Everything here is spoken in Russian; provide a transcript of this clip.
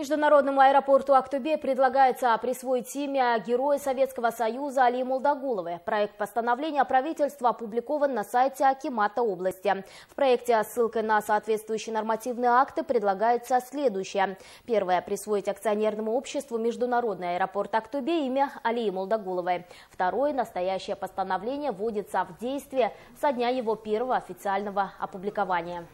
Международному аэропорту Актубе предлагается присвоить имя Героя Советского Союза Али Молдогуловой. Проект постановления правительства опубликован на сайте Акимата области. В проекте с ссылкой на соответствующие нормативные акты предлагается следующее. Первое. Присвоить акционерному обществу Международный аэропорт Актубе имя Али Молдогуловой. Второе. Настоящее постановление вводится в действие со дня его первого официального опубликования.